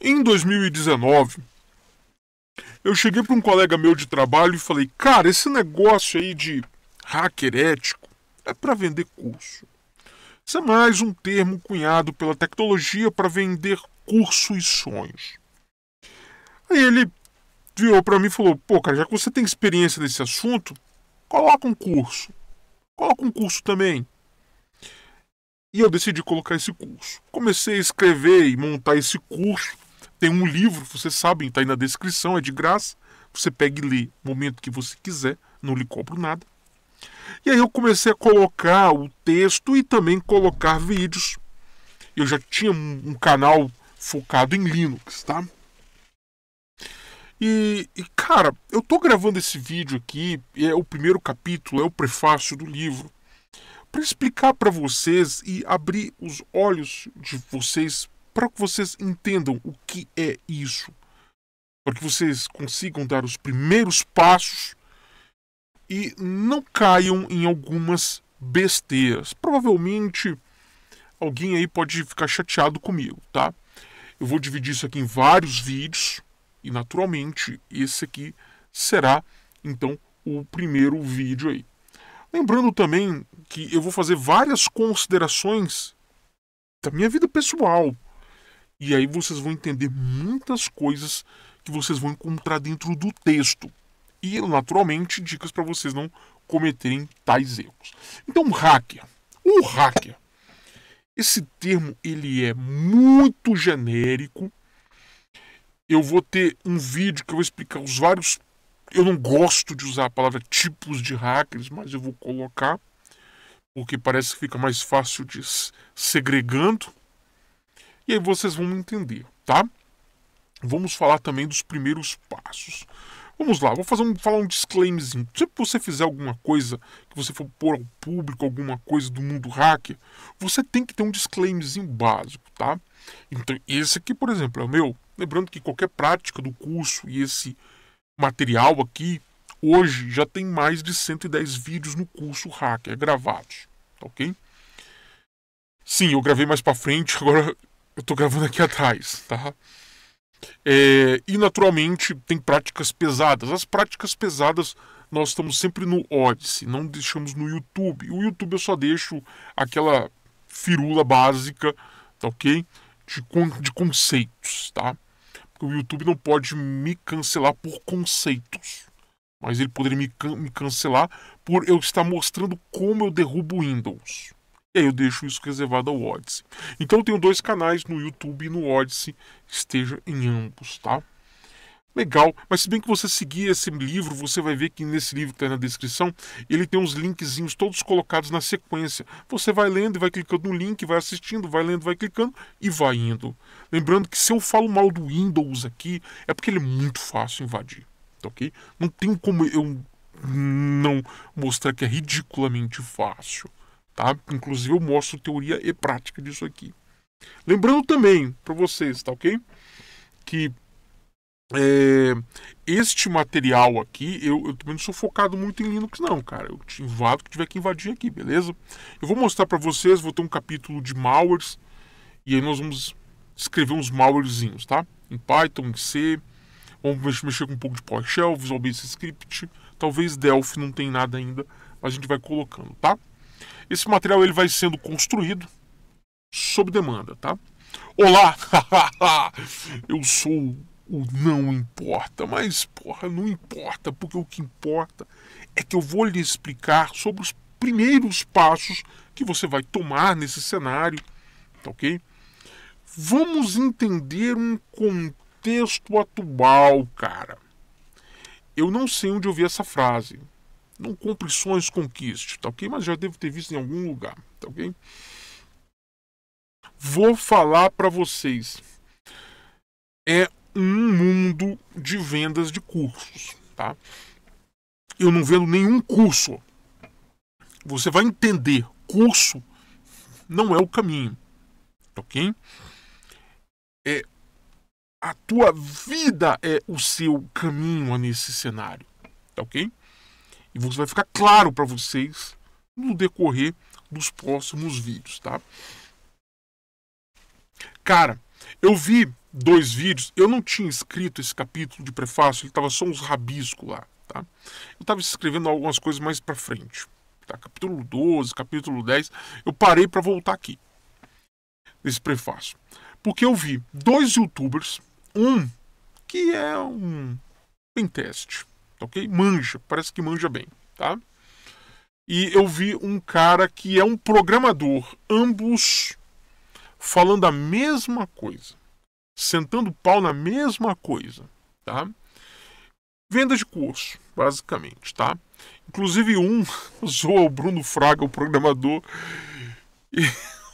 Em 2019, eu cheguei para um colega meu de trabalho e falei: "Cara, esse negócio aí de hacker ético é para vender curso. Isso é mais um termo cunhado pela tecnologia para vender curso e sonhos." Aí ele virou para mim e falou: "Pô, cara, já que você tem experiência nesse assunto, coloca um curso. Coloca um curso também." E eu decidi colocar esse curso. Comecei a escrever e montar esse curso tem um livro, vocês sabem, está aí na descrição, é de graça. Você pega e lê no momento que você quiser, não lhe cobro nada. E aí eu comecei a colocar o texto e também colocar vídeos. Eu já tinha um canal focado em Linux, tá? E, e, cara, eu tô gravando esse vídeo aqui, é o primeiro capítulo, é o prefácio do livro, para explicar para vocês e abrir os olhos de vocês para que vocês entendam o que é isso, para que vocês consigam dar os primeiros passos e não caiam em algumas besteiras. Provavelmente alguém aí pode ficar chateado comigo, tá? Eu vou dividir isso aqui em vários vídeos e naturalmente esse aqui será então o primeiro vídeo aí. Lembrando também que eu vou fazer várias considerações da minha vida pessoal, e aí vocês vão entender muitas coisas que vocês vão encontrar dentro do texto. E, naturalmente, dicas para vocês não cometerem tais erros. Então, hacker. O hacker. Esse termo ele é muito genérico. Eu vou ter um vídeo que eu vou explicar os vários. Eu não gosto de usar a palavra tipos de hackers, mas eu vou colocar porque parece que fica mais fácil de segregando. E aí vocês vão entender, tá? Vamos falar também dos primeiros passos. Vamos lá, vou fazer um, falar um disclaimerzinho. Se você fizer alguma coisa, que você for pôr ao público alguma coisa do mundo hacker, você tem que ter um disclaimerzinho básico, tá? Então, esse aqui, por exemplo, é o meu. Lembrando que qualquer prática do curso e esse material aqui, hoje já tem mais de 110 vídeos no curso hacker gravados, tá ok? Sim, eu gravei mais para frente, agora eu tô gravando aqui atrás, tá? É, e naturalmente tem práticas pesadas. As práticas pesadas nós estamos sempre no Odyssey, não deixamos no YouTube. O YouTube eu só deixo aquela firula básica, tá ok? De, con de conceitos, tá? Porque o YouTube não pode me cancelar por conceitos. Mas ele poderia me, can me cancelar por eu estar mostrando como eu derrubo Windows. E aí eu deixo isso reservado ao Odyssey. Então eu tenho dois canais no YouTube e no Odyssey, esteja em ambos, tá? Legal, mas se bem que você seguir esse livro, você vai ver que nesse livro que está na descrição, ele tem uns linkzinhos todos colocados na sequência. Você vai lendo e vai clicando no link, vai assistindo, vai lendo, vai clicando e vai indo. Lembrando que se eu falo mal do Windows aqui, é porque ele é muito fácil invadir, tá ok? Não tem como eu não mostrar que é ridiculamente fácil. Tá? Inclusive eu mostro teoria e prática disso aqui. Lembrando também para vocês, tá ok? Que é, este material aqui, eu, eu também não sou focado muito em Linux, não, cara. Eu te invado que tiver que invadir aqui, beleza? Eu vou mostrar para vocês, vou ter um capítulo de malwares e aí nós vamos escrever uns malwarezinhos, tá? Em Python, em C, vamos mexer com um pouco de PowerShell, Visual Basic Script, talvez Delphi não tem nada ainda, mas a gente vai colocando, tá? Esse material ele vai sendo construído sob demanda, tá? Olá! eu sou o não importa, mas porra, não importa, porque o que importa é que eu vou lhe explicar sobre os primeiros passos que você vai tomar nesse cenário, tá OK? Vamos entender um contexto atual, cara. Eu não sei onde eu vi essa frase, não compre sonhos, conquiste, tá ok? Mas já devo ter visto em algum lugar, tá ok? Vou falar para vocês. É um mundo de vendas de cursos, tá? Eu não vendo nenhum curso. Você vai entender, curso não é o caminho, tá ok? É a tua vida é o seu caminho nesse cenário, tá ok? E vai ficar claro para vocês no decorrer dos próximos vídeos, tá? Cara, eu vi dois vídeos, eu não tinha escrito esse capítulo de prefácio, ele tava só uns rabiscos lá, tá? Eu tava escrevendo algumas coisas mais para frente, tá? Capítulo 12, capítulo 10, eu parei para voltar aqui nesse prefácio. Porque eu vi dois youtubers, um que é um teste, ok? Manja, parece que manja bem, tá? E eu vi um cara que é um programador, ambos falando a mesma coisa, sentando pau na mesma coisa, tá? Venda de curso, basicamente, tá? Inclusive um zoa o Bruno Fraga, o programador, e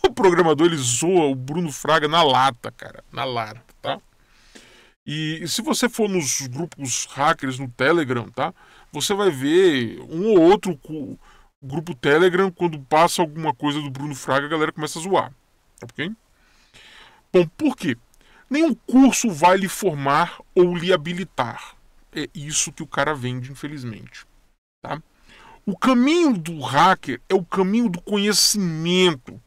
o programador ele zoa o Bruno Fraga na lata, cara, na lata. E, se você for nos grupos hackers no Telegram, tá? Você vai ver um ou outro grupo Telegram, quando passa alguma coisa do Bruno Fraga, a galera começa a zoar. Ok? Bom, por quê? Nenhum curso vai lhe formar ou lhe habilitar. É isso que o cara vende, infelizmente. Tá? O caminho do hacker é o caminho do conhecimento,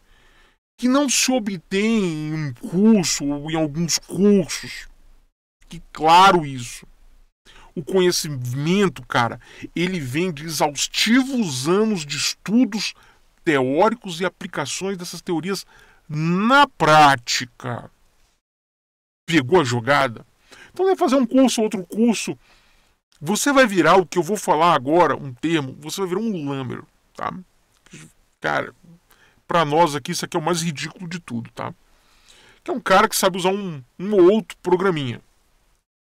que não se obtém em um curso ou em alguns cursos fique claro isso. O conhecimento, cara, ele vem de exaustivos anos de estudos teóricos e aplicações dessas teorias na prática. Pegou a jogada? Então, vai fazer um curso, outro curso. Você vai virar o que eu vou falar agora, um termo, você vai virar um lamer, tá? Cara, para nós aqui, isso aqui é o mais ridículo de tudo, tá? Que é um cara que sabe usar um, um ou outro programinha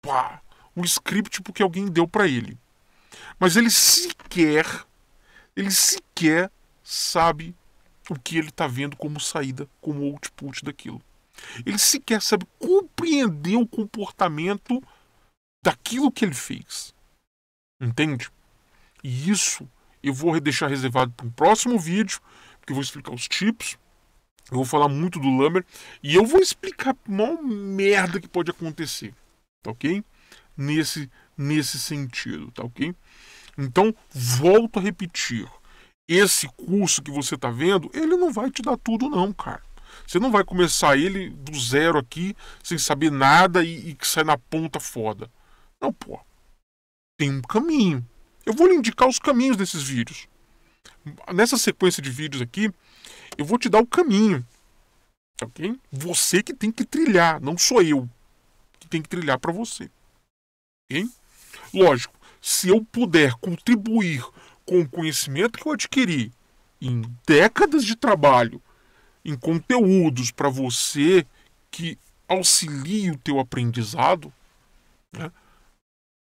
pá, um script porque tipo, alguém deu para ele. Mas ele sequer, ele sequer sabe o que ele está vendo como saída, como output daquilo. Ele sequer sabe compreender o comportamento daquilo que ele fez. Entende? E isso eu vou deixar reservado para um próximo vídeo, porque eu vou explicar os tipos. Eu vou falar muito do Lumber e eu vou explicar a maior merda que pode acontecer tá ok? Nesse, nesse sentido, tá ok? Então, volto a repetir. Esse curso que você está vendo, ele não vai te dar tudo não, cara. Você não vai começar ele do zero aqui, sem saber nada e, e que sai na ponta foda. Não, pô. Tem um caminho. Eu vou lhe indicar os caminhos desses vídeos. Nessa sequência de vídeos aqui, eu vou te dar o caminho. tá Ok? Você que tem que trilhar, não sou eu tem que trilhar para você. hein? Lógico, se eu puder contribuir com o conhecimento que eu adquiri em décadas de trabalho, em conteúdos para você que auxilie o teu aprendizado, né?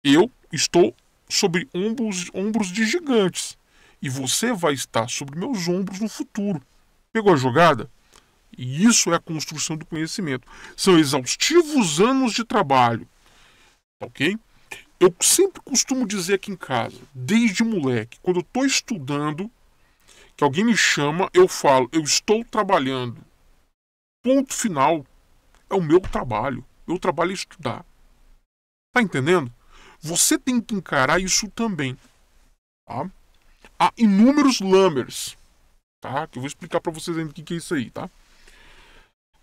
eu estou sobre ombros, ombros de gigantes e você vai estar sobre meus ombros no futuro. Pegou a jogada? E isso é a construção do conhecimento. São exaustivos anos de trabalho. Ok? Eu sempre costumo dizer aqui em casa, desde moleque, quando eu estou estudando, que alguém me chama, eu falo, eu estou trabalhando. Ponto final. É o meu trabalho. Meu trabalho é estudar. Tá entendendo? Você tem que encarar isso também. Tá? Há inúmeros lammers, tá? Que eu vou explicar para vocês ainda o que, que é isso aí, tá?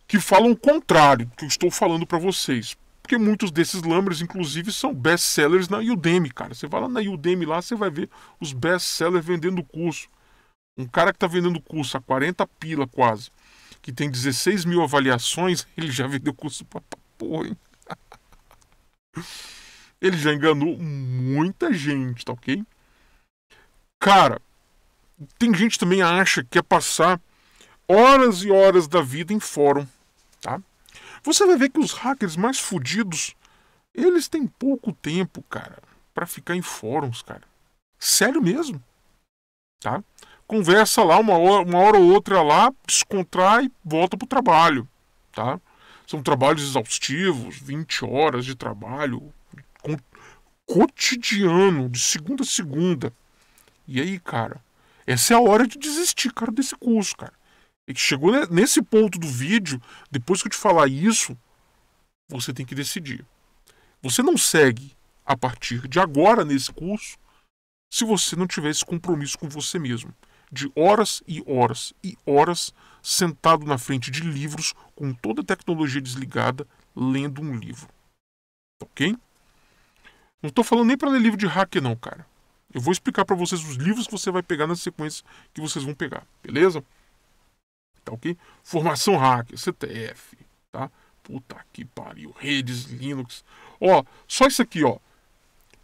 que falam o contrário do que eu estou falando para vocês. Porque muitos desses lambres, inclusive, são best-sellers na Udemy, cara. Você vai lá na Udemy lá, você vai ver os best-sellers vendendo curso. Um cara que está vendendo curso a 40 pila quase, que tem 16 mil avaliações, ele já vendeu curso para porra, hein? ele já enganou muita gente, tá ok? Cara, tem gente também acha que é passar horas e horas da vida em fórum tá? Você vai ver que os hackers mais fodidos, eles têm pouco tempo, cara, para ficar em fóruns, cara. Sério mesmo, tá? Conversa lá uma hora, uma hora ou outra lá, descontrai volta pro trabalho, tá? São trabalhos exaustivos, 20 horas de trabalho cotidiano, de segunda a segunda. E aí, cara, essa é a hora de desistir, cara, desse curso, cara. E que chegou nesse ponto do vídeo, depois que eu te falar isso, você tem que decidir. Você não segue a partir de agora nesse curso se você não tiver esse compromisso com você mesmo. De horas e horas e horas sentado na frente de livros com toda a tecnologia desligada, lendo um livro. Ok? Não estou falando nem para ler livro de hack, não, cara. Eu vou explicar para vocês os livros que você vai pegar na sequência que vocês vão pegar, beleza? tá então, ok? Formação hacker, CTF, tá? Puta que pariu, redes, Linux. Ó, só isso aqui, ó.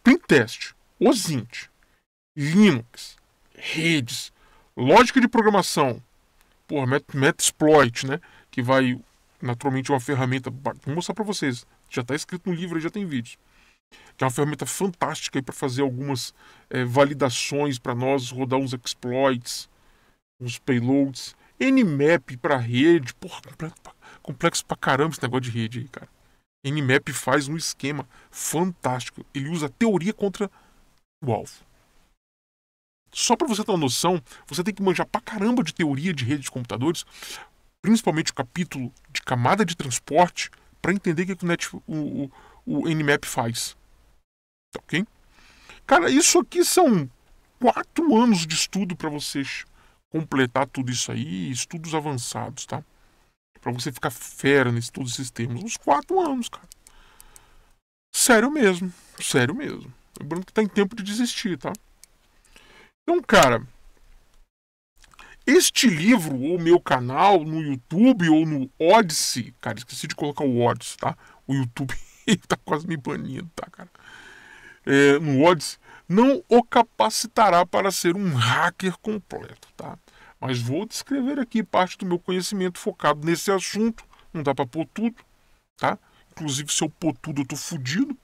Printest, OSINT, Linux, redes, lógica de programação, por Metasploit, né? Que vai, naturalmente, uma ferramenta. Vou mostrar para vocês. Já está escrito no livro, já tem vídeos. Que é uma ferramenta fantástica para fazer algumas é, validações para nós, rodar uns exploits, uns payloads. NMAP para rede, porra, complexo pra, complexo pra caramba esse negócio de rede aí, cara. NMAP faz um esquema fantástico. Ele usa teoria contra o alvo. Só para você ter uma noção, você tem que manjar pra caramba de teoria de rede de computadores, principalmente o capítulo de camada de transporte, para entender o que, é que o, Net, o, o, o NMAP faz. Tá ok? Cara, isso aqui são quatro anos de estudo para vocês completar tudo isso aí, estudos avançados, tá? Para você ficar fera nesse todos esses temas, uns quatro anos, cara. Sério mesmo, sério mesmo. Lembrando que tá em tempo de desistir, tá? Então, cara, este livro ou meu canal no YouTube ou no Odyssey, cara, esqueci de colocar o Odyssey, tá? O YouTube tá quase me banindo, tá, cara? É, no Odyssey, não o capacitará para ser um hacker completo, tá? mas vou descrever aqui parte do meu conhecimento focado nesse assunto. Não dá para pôr tudo, tá? Inclusive, se eu pôr tudo, eu tô fudido,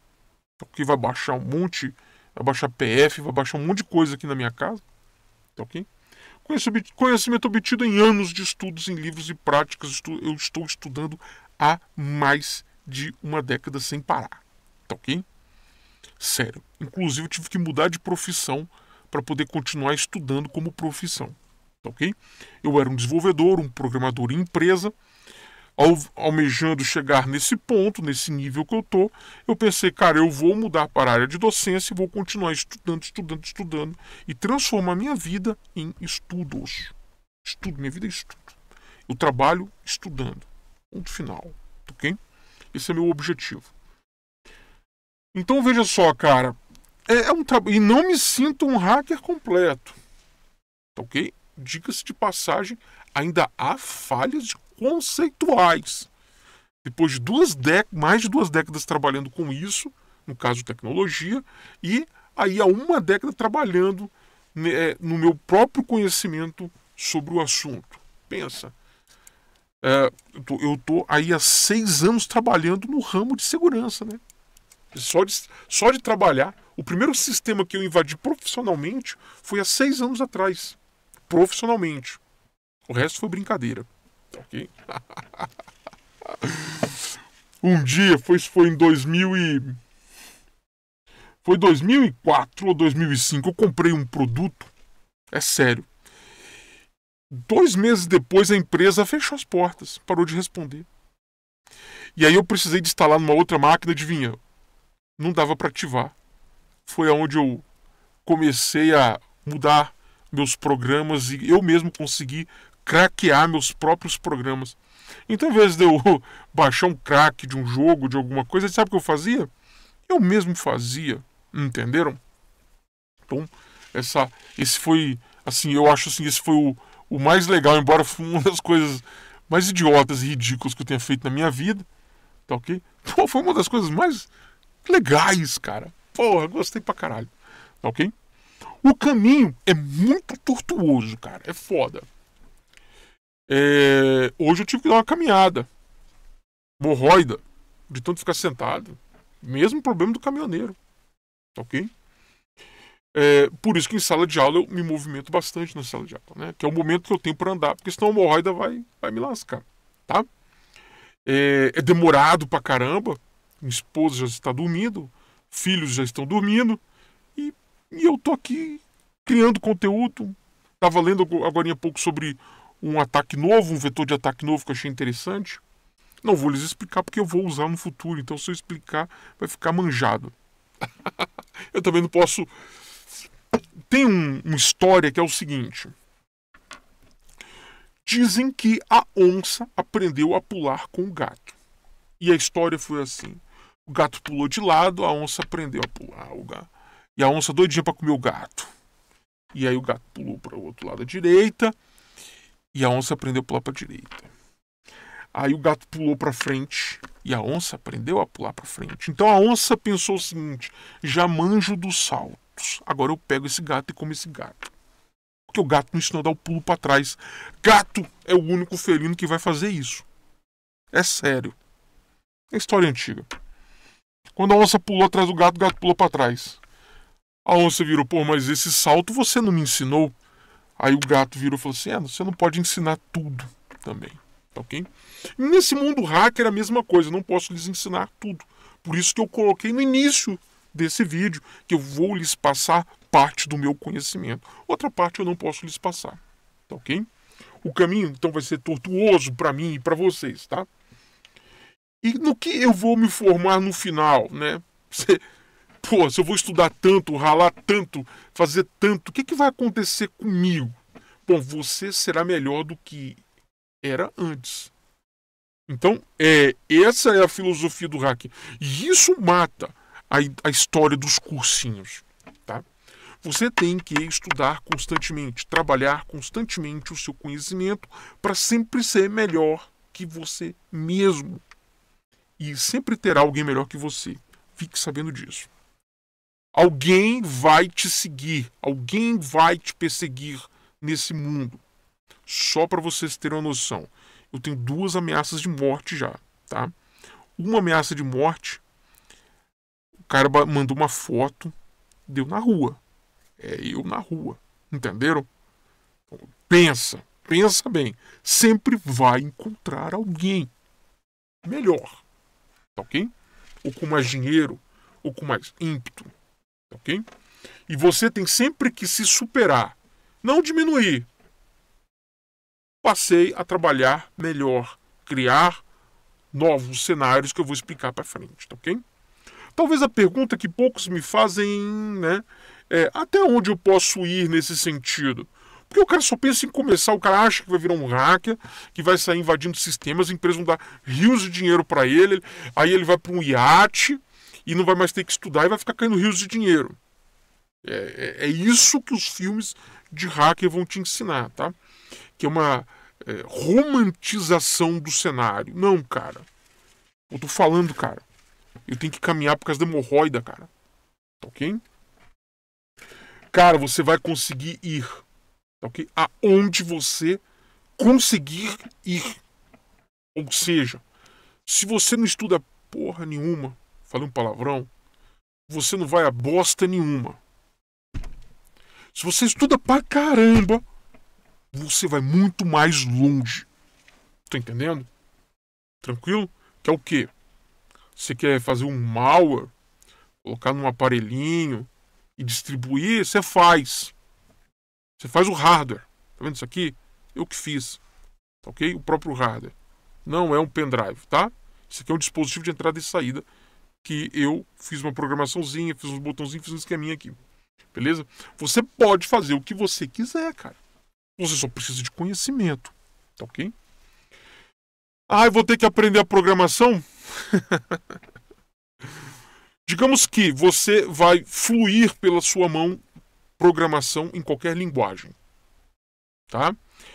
porque vai baixar um monte, vai baixar PF, vai baixar um monte de coisa aqui na minha casa, tá ok? Conhecimento obtido em anos de estudos em livros e práticas, eu estou estudando há mais de uma década sem parar, tá ok? Sério, inclusive eu tive que mudar de profissão para poder continuar estudando como profissão ok? Eu era um desenvolvedor, um programador em empresa. almejando chegar nesse ponto, nesse nível que eu tô, eu pensei, cara, eu vou mudar para a área de docência e vou continuar estudando, estudando, estudando e transformar minha vida em estudos. Estudo, minha vida é estudo. Eu trabalho estudando. Ponto final, ok? Esse é meu objetivo. Então veja só, cara, é, é um trabalho e não me sinto um hacker completo, ok? diga-se de passagem, ainda há falhas conceituais. Depois de duas mais de duas décadas trabalhando com isso, no caso tecnologia, e aí há uma década trabalhando né, é, no meu próprio conhecimento sobre o assunto. Pensa, é, eu, tô, eu tô aí há seis anos trabalhando no ramo de segurança, né? Só de, só de trabalhar. O primeiro sistema que eu invadi profissionalmente foi há seis anos atrás profissionalmente. O resto foi brincadeira. Ok? um dia, foi, foi em 2000 e... Foi 2004 ou 2005, eu comprei um produto, é sério. Dois meses depois, a empresa fechou as portas, parou de responder. E aí eu precisei de instalar numa outra máquina, adivinha? Não dava para ativar. Foi aonde eu comecei a mudar meus programas e eu mesmo consegui craquear meus próprios programas. Então, ao invés de eu baixar um crack de um jogo, de alguma coisa, sabe o que eu fazia? Eu mesmo fazia, entenderam? Então, essa, esse foi, assim, eu acho assim, esse foi o, o mais legal, embora foi uma das coisas mais idiotas e ridículas que eu tenha feito na minha vida, tá ok? Pô, foi uma das coisas mais legais, cara. Porra, gostei pra caralho, tá ok? O caminho é muito tortuoso, cara. É foda. É... Hoje eu tive que dar uma caminhada. morroida De tanto ficar sentado. Mesmo problema do caminhoneiro. Tá ok? É, por isso que em sala de aula eu me movimento bastante na sala de aula, né? Que é o momento que eu tenho para andar, porque senão a hemorroida vai, vai me lascar, tá? É, é demorado pra caramba. Minha esposa já está dormindo, filhos já estão dormindo. E eu tô aqui criando conteúdo. Tava lendo agora há pouco sobre um ataque novo, um vetor de ataque novo que eu achei interessante. Não vou lhes explicar porque eu vou usar no futuro, então se eu explicar vai ficar manjado. eu também não posso. Tem um, uma história que é o seguinte: dizem que a onça aprendeu a pular com o gato. E a história foi assim: o gato pulou de lado, a onça aprendeu a pular. O gato. E a onça doidinha para comer o gato. E aí o gato pulou para o outro lado da direita. E a onça aprendeu a pular para a direita. Aí o gato pulou para frente e a onça aprendeu a pular para frente. Então a onça pensou o seguinte: já manjo dos saltos. Agora eu pego esse gato e como esse gato. Porque o gato não ensinou a dar o pulo para trás. Gato é o único felino que vai fazer isso. É sério. É história antiga. Quando a onça pulou atrás do gato, o gato pulou para trás. A onça virou, pô, mas esse salto você não me ensinou. Aí o gato virou e falou assim: é, você não pode ensinar tudo também. Tá ok? E nesse mundo hacker é a mesma coisa, não posso lhes ensinar tudo. Por isso que eu coloquei no início desse vídeo que eu vou lhes passar parte do meu conhecimento. Outra parte eu não posso lhes passar. Tá ok? O caminho então vai ser tortuoso para mim e para vocês, tá? E no que eu vou me formar no final, né? Você pô, se eu vou estudar tanto, ralar tanto, fazer tanto, o que, que vai acontecer comigo? Bom, você será melhor do que era antes. Então, é, essa é a filosofia do hack. E isso mata a, a história dos cursinhos. Tá? Você tem que estudar constantemente, trabalhar constantemente o seu conhecimento para sempre ser melhor que você mesmo. E sempre terá alguém melhor que você. Fique sabendo disso. Alguém vai te seguir, alguém vai te perseguir nesse mundo. Só para vocês terem uma noção, eu tenho duas ameaças de morte já, tá? Uma ameaça de morte, o cara mandou uma foto, deu na rua. É eu na rua, entenderam? Então, pensa, pensa bem, sempre vai encontrar alguém melhor, tá ok? Ou com mais dinheiro, ou com mais ímpeto, Ok? E você tem sempre que se superar, não diminuir. Passei a trabalhar melhor, criar novos cenários que eu vou explicar para frente, tá ok? Talvez a pergunta que poucos me fazem, né, é até onde eu posso ir nesse sentido? Porque o cara só pensa em começar, o cara acha que vai virar um hacker, que vai sair invadindo sistemas, a empresa não dá rios de dinheiro para ele, aí ele vai para um iate, e não vai mais ter que estudar e vai ficar caindo rios de dinheiro. É, é, é isso que os filmes de hacker vão te ensinar, tá? Que é uma é, romantização do cenário. Não, cara. Eu tô falando, cara. Eu tenho que caminhar por causa da hemorroida, cara. Tá ok? Cara, você vai conseguir ir. Tá ok? Aonde você conseguir ir. Ou seja, se você não estuda porra nenhuma, falei um palavrão, você não vai a bosta nenhuma. Se você estuda pra caramba, você vai muito mais longe. Tá entendendo? Tranquilo? Que é o quê? Você quer fazer um malware, colocar num aparelhinho e distribuir, você faz. Você faz o hardware. Tá vendo isso aqui? Eu que fiz. Tá ok? O próprio hardware. Não é um pendrive, tá? Isso aqui é um dispositivo de entrada e saída que eu fiz uma programaçãozinha, fiz uns botãozinhos, fiz um esqueminha aqui. Beleza? Você pode fazer o que você quiser, cara. Você só precisa de conhecimento. Tá ok? Ah, eu vou ter que aprender a programação? Digamos que você vai fluir pela sua mão programação em qualquer linguagem. Tá?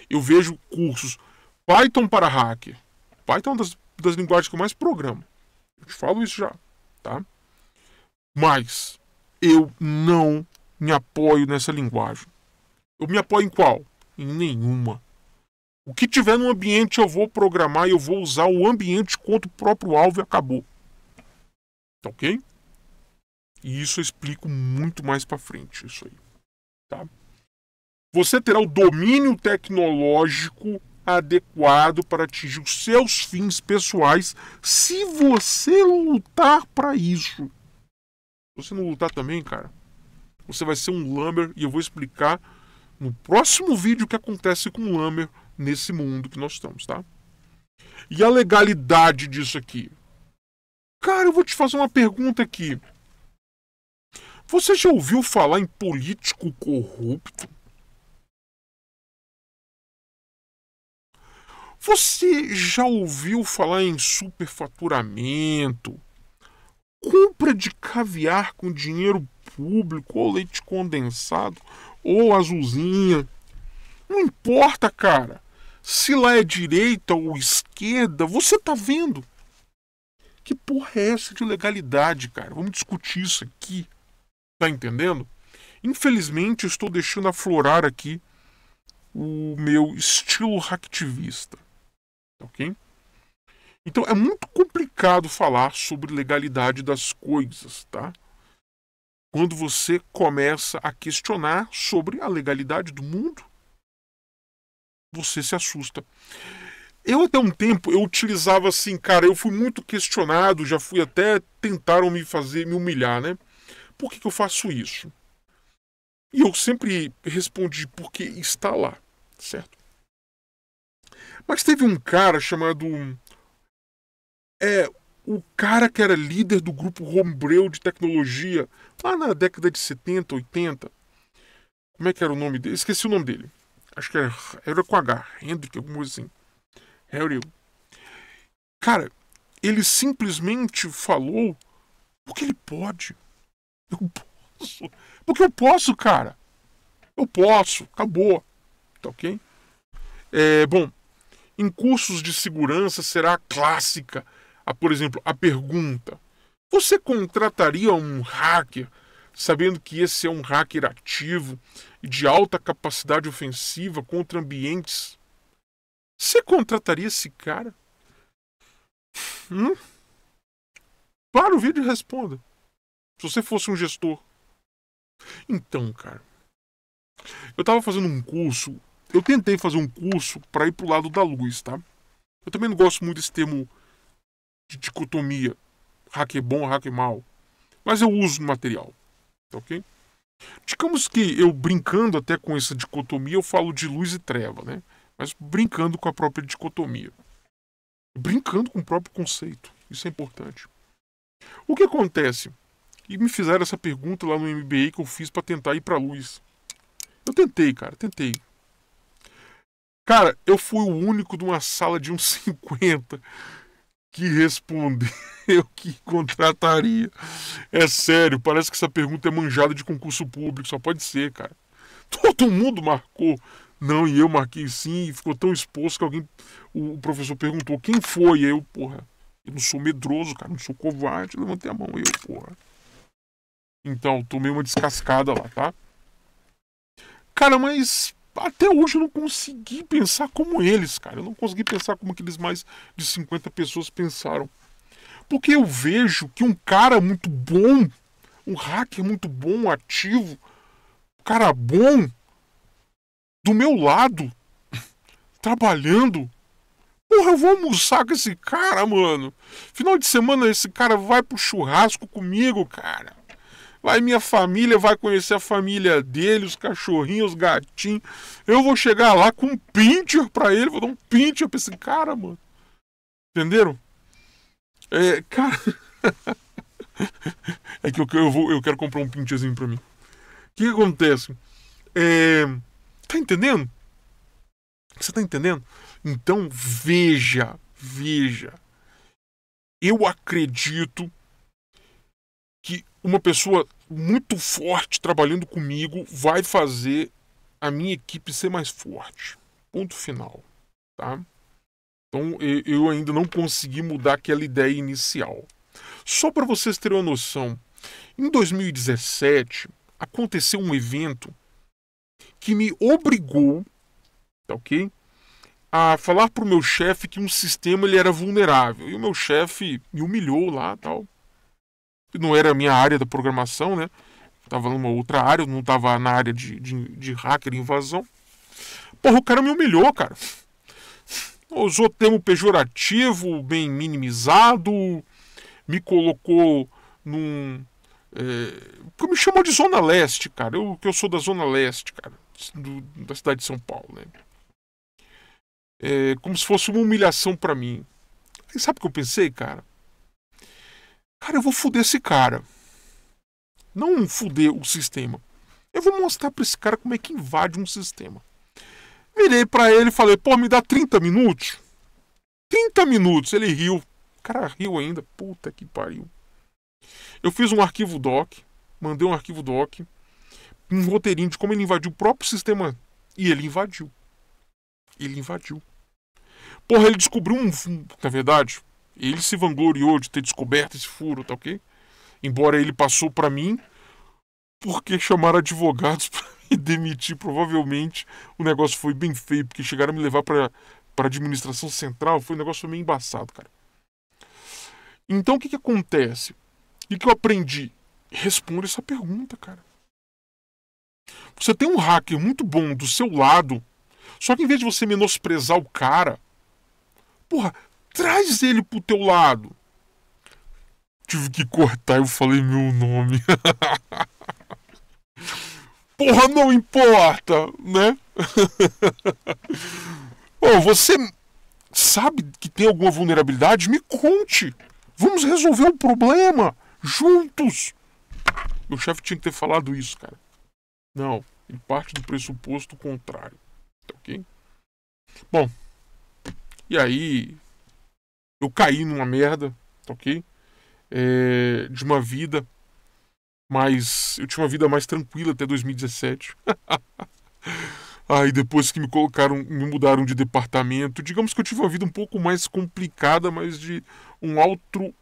Eu vejo cursos Python para hacker. Python é uma das, das linguagens que eu mais programo. Eu te falo isso já tá? Mas eu não me apoio nessa linguagem. Eu me apoio em qual? Em nenhuma. O que tiver no ambiente eu vou programar e eu vou usar o ambiente contra o próprio alvo e acabou. Tá ok? E isso eu explico muito mais para frente isso aí, tá? Você terá o domínio tecnológico adequado para atingir os seus fins pessoais se você lutar para isso. Se você não lutar também, cara, você vai ser um lamer e eu vou explicar no próximo vídeo o que acontece com o lamer nesse mundo que nós estamos, tá? E a legalidade disso aqui? Cara, eu vou te fazer uma pergunta aqui. Você já ouviu falar em político corrupto? Você já ouviu falar em superfaturamento, compra de caviar com dinheiro público, ou leite condensado, ou azulzinha? Não importa, cara. Se lá é direita ou esquerda, você tá vendo. Que porra é essa de legalidade, cara? Vamos discutir isso aqui. Tá entendendo? Infelizmente, estou deixando aflorar aqui o meu estilo hacktivista. Ok? Então é muito complicado falar sobre legalidade das coisas, tá? Quando você começa a questionar sobre a legalidade do mundo, você se assusta. Eu até um tempo eu utilizava assim, cara, eu fui muito questionado, já fui até tentaram me fazer me humilhar, né? Por que, que eu faço isso? E eu sempre respondi porque está lá, certo? Mas teve um cara chamado. É. O cara que era líder do grupo Rombreu de tecnologia lá na década de 70, 80. Como é que era o nome dele? Esqueci o nome dele. Acho que era, é era com H. Hendrick, alguma coisa assim. Harry. Cara, ele simplesmente falou porque ele pode. Eu posso. Porque eu posso, cara. Eu posso. Acabou. Tá ok? É, bom, em cursos de segurança será clássica, a, por exemplo, a pergunta: você contrataria um hacker sabendo que esse é um hacker ativo e de alta capacidade ofensiva contra ambientes? Você contrataria esse cara? Hum? Para o vídeo e responda. Se você fosse um gestor. Então, cara, eu estava fazendo um curso eu tentei fazer um curso para ir pro lado da luz, tá? Eu também não gosto muito desse termo de dicotomia, é bom, é mal. Mas eu uso no material, tá ok? Digamos que eu brincando até com essa dicotomia, eu falo de luz e treva, né? Mas brincando com a própria dicotomia. Brincando com o próprio conceito. Isso é importante. O que acontece? E me fizeram essa pergunta lá no MBA que eu fiz para tentar ir para luz. Eu tentei, cara, tentei. Cara, eu fui o único de uma sala de uns 50 que respondeu que contrataria. É sério, parece que essa pergunta é manjada de concurso público, só pode ser, cara. Todo mundo marcou. Não, e eu marquei sim, e ficou tão exposto que alguém. O professor perguntou quem foi, e eu, porra, eu não sou medroso, cara, não sou covarde, levantei a mão, e eu, porra. Então, tomei uma descascada lá, tá? Cara, mas até hoje eu não consegui pensar como eles, cara. Eu não consegui pensar como aqueles mais de 50 pessoas pensaram. Porque eu vejo que um cara muito bom, um hacker muito bom, ativo, um cara bom, do meu lado, trabalhando. Porra, eu vou almoçar com esse cara, mano. Final de semana esse cara vai pro churrasco comigo, cara. Vai minha família, vai conhecer a família dele, os cachorrinhos, os gatinhos. Eu vou chegar lá com um pincher pra ele, vou dar um pincher pra esse cara, mano. Entenderam? É, cara. é que eu, eu, vou, eu quero comprar um pincherzinho pra mim. O que, que acontece? É. Tá entendendo? Você tá entendendo? Então veja, veja. Eu acredito que uma pessoa muito forte trabalhando comigo vai fazer a minha equipe ser mais forte. Ponto final, tá? Então eu ainda não consegui mudar aquela ideia inicial. Só para vocês terem uma noção, em 2017 aconteceu um evento que me obrigou, tá ok? A falar para o meu chefe que um sistema ele era vulnerável. E o meu chefe me humilhou lá, tal não era a minha área da programação, né? Tava numa outra área, não tava na área de, de, de hacker invasão. Porra, o cara me humilhou, cara. Usou termo pejorativo, bem minimizado, me colocou num. É, me chamou de Zona Leste, cara. Eu que eu sou da Zona Leste, cara. Do, da cidade de São Paulo, né? É, como se fosse uma humilhação para mim. Aí sabe o que eu pensei, cara? Cara, eu vou fuder esse cara. Não fuder o sistema. Eu vou mostrar para esse cara como é que invade um sistema. Virei para ele e falei: pô, me dá 30 minutos. 30 minutos. Ele riu. O cara riu ainda. Puta que pariu. Eu fiz um arquivo doc. Mandei um arquivo doc. Um roteirinho de como ele invadiu o próprio sistema. E ele invadiu. Ele invadiu. Porra, ele descobriu um. Na verdade, ele se vangloriou de ter descoberto esse furo, tá ok? Embora ele passou para mim, porque chamaram advogados para me demitir. Provavelmente o negócio foi bem feio, porque chegaram a me levar para para administração central. Foi um negócio meio embaçado, cara. Então o que, que acontece? O que, que eu aprendi? Responda essa pergunta, cara. Você tem um hacker muito bom do seu lado, só que em vez de você menosprezar o cara, porra, Traz ele pro teu lado. Tive que cortar, eu falei meu nome. Porra, não importa, né? Pô, você sabe que tem alguma vulnerabilidade? Me conte. Vamos resolver o problema juntos. Meu chefe tinha que ter falado isso, cara. Não, ele parte do pressuposto contrário. Tá ok? Bom, e aí eu caí numa merda, tá ok? É, de uma vida mais. Eu tinha uma vida mais tranquila até 2017. Aí depois que me colocaram, me mudaram de departamento, digamos que eu tive uma vida um pouco mais complicada, mas de um alto,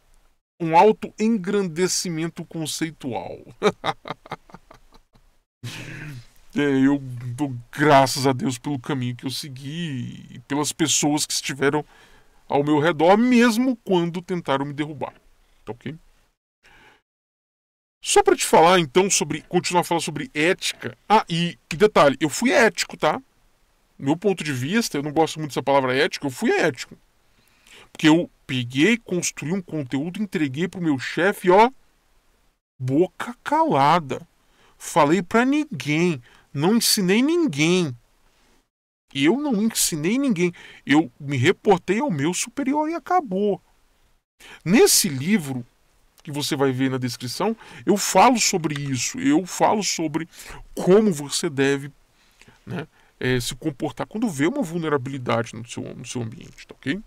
um alto engrandecimento conceitual. é, eu dou graças a Deus pelo caminho que eu segui e pelas pessoas que estiveram ao meu redor, mesmo quando tentaram me derrubar. Tá ok? Só para te falar então sobre. continuar a falar sobre ética. Ah, e que detalhe, eu fui ético, tá? Meu ponto de vista, eu não gosto muito dessa palavra ética, eu fui ético. Porque eu peguei, construí um conteúdo, entreguei pro meu chefe, ó, boca calada. Falei para ninguém, não ensinei ninguém. Eu não ensinei ninguém, eu me reportei ao meu superior e acabou. Nesse livro, que você vai ver na descrição, eu falo sobre isso, eu falo sobre como você deve né, é, se comportar quando vê uma vulnerabilidade no seu, no seu ambiente, tá ok?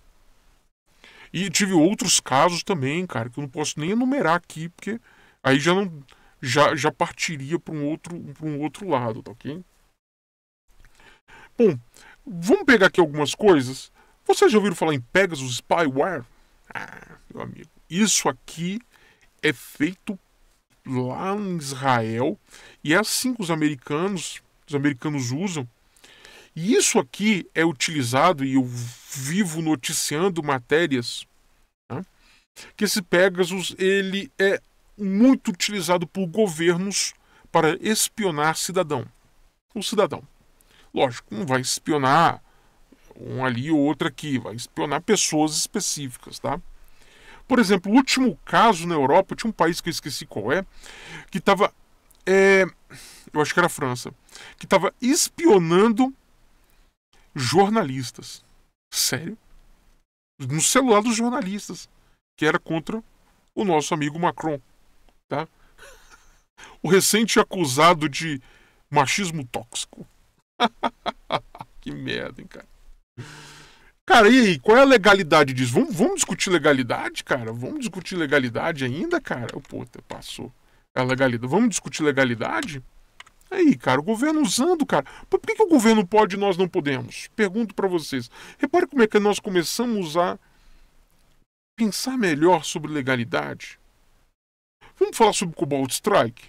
E tive outros casos também, cara, que eu não posso nem enumerar aqui, porque aí já não já, já partiria para um outro, um outro lado, tá ok? Bom, vamos pegar aqui algumas coisas. Vocês já ouviram falar em Pegasus Spyware? Ah, meu amigo, isso aqui é feito lá em Israel e é assim que os americanos, os americanos usam. E isso aqui é utilizado e eu vivo noticiando matérias né, que esse Pegasus ele é muito utilizado por governos para espionar cidadão, o cidadão. Lógico, não vai espionar um ali ou outro aqui, vai espionar pessoas específicas, tá? Por exemplo, o último caso na Europa, tinha um país que eu esqueci qual é, que estava. É, eu acho que era a França, que estava espionando jornalistas. Sério? No celular dos jornalistas, que era contra o nosso amigo Macron, tá? O recente acusado de machismo tóxico. que merda, hein, cara. Cara, e aí, qual é a legalidade disso? Vamos, vamos discutir legalidade, cara? Vamos discutir legalidade ainda, cara? O puta, passou. É legalidade. Vamos discutir legalidade? Aí, cara, o governo usando, cara. Por que, que o governo pode e nós não podemos? Pergunto para vocês. Repare como é que nós começamos a pensar melhor sobre legalidade. Vamos falar sobre Cobalt Strike?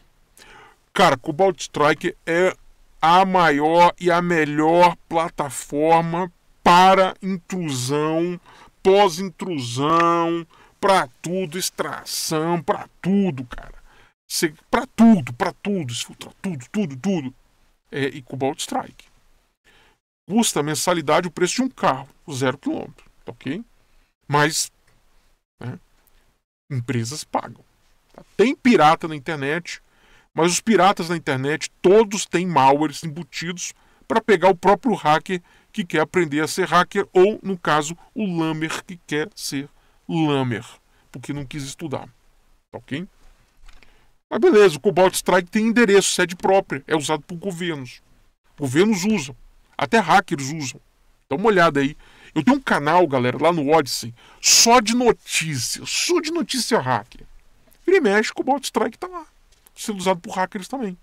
Cara, Cobalt Strike é a maior e a melhor plataforma para intrusão, pós-intrusão, para tudo, extração, para tudo, cara. Para tudo, para tudo, tudo, tudo, tudo. É, e Cobalt Strike. Custa a mensalidade o preço de um carro, zero quilômetro, ok? Mas né, empresas pagam. Tem pirata na internet, mas os piratas na internet, todos têm malwares embutidos para pegar o próprio hacker que quer aprender a ser hacker, ou, no caso, o lamer que quer ser lamer, porque não quis estudar. Tá ok? Mas beleza, o Cobalt Strike tem endereço, sede própria, é usado por governos. Governos usam, até hackers usam. Dá uma olhada aí. Eu tenho um canal, galera, lá no Odyssey, só de notícias, só de notícia hacker. Vira e mexe, Cobalt Strike tá lá sendo usado por hackers também.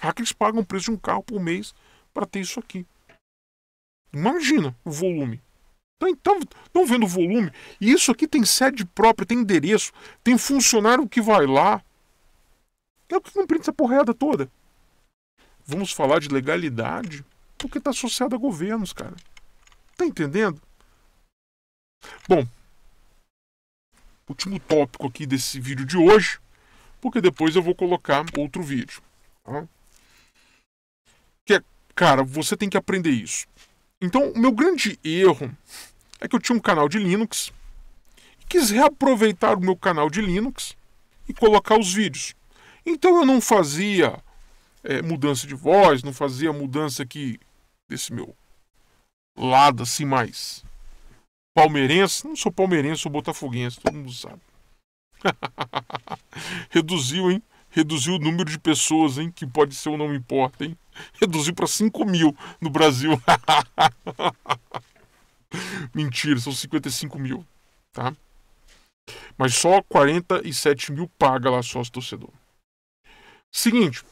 Hackers pagam o preço de um carro por mês para ter isso aqui. Imagina o volume. Então, estão vendo o volume? E isso aqui tem sede própria, tem endereço, tem funcionário que vai lá. É o que não essa porreada toda. Vamos falar de legalidade porque está associado a governos, cara. Tá entendendo? Bom, último tópico aqui desse vídeo de hoje porque depois eu vou colocar outro vídeo. Tá? Que é, cara, você tem que aprender isso. Então, o meu grande erro é que eu tinha um canal de Linux e quis reaproveitar o meu canal de Linux e colocar os vídeos. Então, eu não fazia é, mudança de voz, não fazia mudança aqui desse meu lado assim mais palmeirense. Não sou palmeirense, sou botafoguense, todo mundo sabe. Reduziu, hein? Reduziu o número de pessoas, hein? Que pode ser ou não importa, hein? Reduziu para 5 mil no Brasil. Mentira, são 55 mil, tá? Mas só 47 mil paga lá sócio torcedor. Seguinte,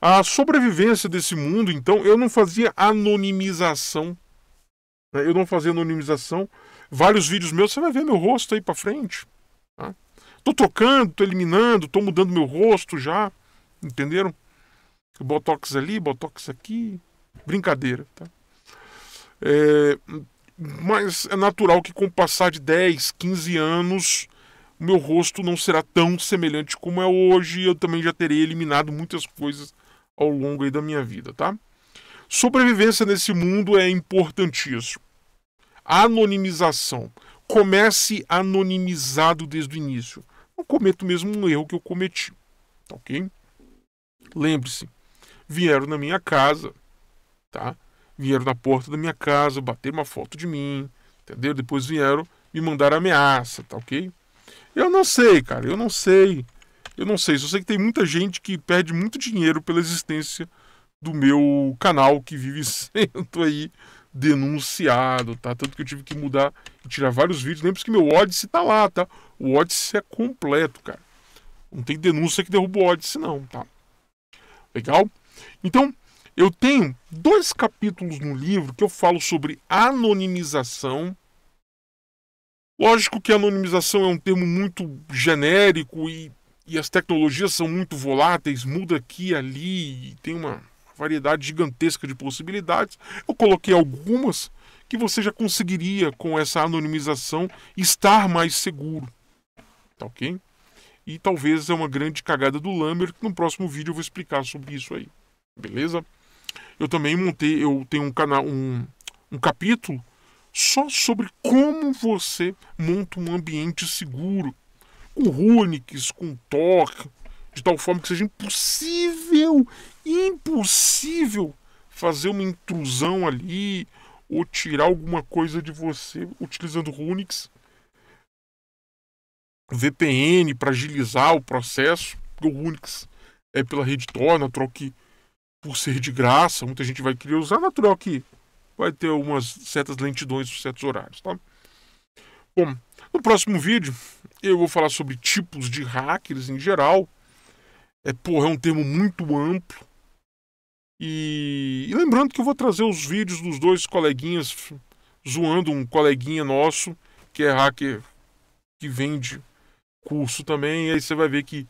a sobrevivência desse mundo, então, eu não fazia anonimização. Né? Eu não fazia anonimização. Vários vídeos meus, você vai ver meu rosto aí para frente. Tô trocando, tô eliminando, tô mudando meu rosto já. Entenderam? Botox ali, botox aqui. Brincadeira, tá? É, mas é natural que com o passar de 10, 15 anos, o meu rosto não será tão semelhante como é hoje. Eu também já terei eliminado muitas coisas ao longo da minha vida, tá? Sobrevivência nesse mundo é importantíssimo. Anonimização comece anonimizado desde o início. Não cometa o mesmo erro que eu cometi. Tá ok? Lembre-se, vieram na minha casa, tá? Vieram na porta da minha casa, bateram uma foto de mim, entendeu? Depois vieram me mandar ameaça, tá ok? Eu não sei, cara, eu não sei. Eu não sei, só sei que tem muita gente que perde muito dinheiro pela existência do meu canal que vive sendo aí denunciado, tá? Tanto que eu tive que mudar e tirar vários vídeos. Lembra que meu Odyssey tá lá, tá? O Odyssey é completo, cara. Não tem denúncia que derruba o Odyssey, não, tá? Legal? Então, eu tenho dois capítulos no livro que eu falo sobre anonimização. Lógico que anonimização é um termo muito genérico e, e as tecnologias são muito voláteis, muda aqui ali, e ali, tem uma variedade gigantesca de possibilidades. Eu coloquei algumas que você já conseguiria, com essa anonimização, estar mais seguro. Tá ok? E talvez é uma grande cagada do Lambert, que no próximo vídeo eu vou explicar sobre isso aí. Beleza? Eu também montei, eu tenho um canal, um, um capítulo só sobre como você monta um ambiente seguro, com runics, com torque, de tal forma que seja impossível impossível fazer uma intrusão ali ou tirar alguma coisa de você utilizando Unix, VPN para agilizar o processo. O Unix é pela rede Tor, natural que por ser de graça, muita gente vai querer usar, natural que vai ter umas certas lentidões, certos horários, tá? Bom, no próximo vídeo eu vou falar sobre tipos de hackers em geral. É, porra, é um termo muito amplo e, e, lembrando que eu vou trazer os vídeos dos dois coleguinhas zoando um coleguinha nosso que é hacker que vende curso também. E aí você vai ver que,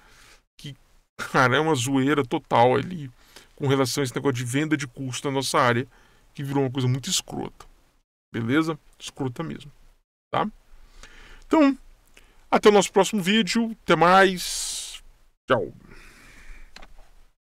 que cara, é uma zoeira total ali com relação a esse negócio de venda de curso na nossa área, que virou uma coisa muito escrota. Beleza? Escrota mesmo. Tá? Então, até o nosso próximo vídeo. Até mais. Tchau.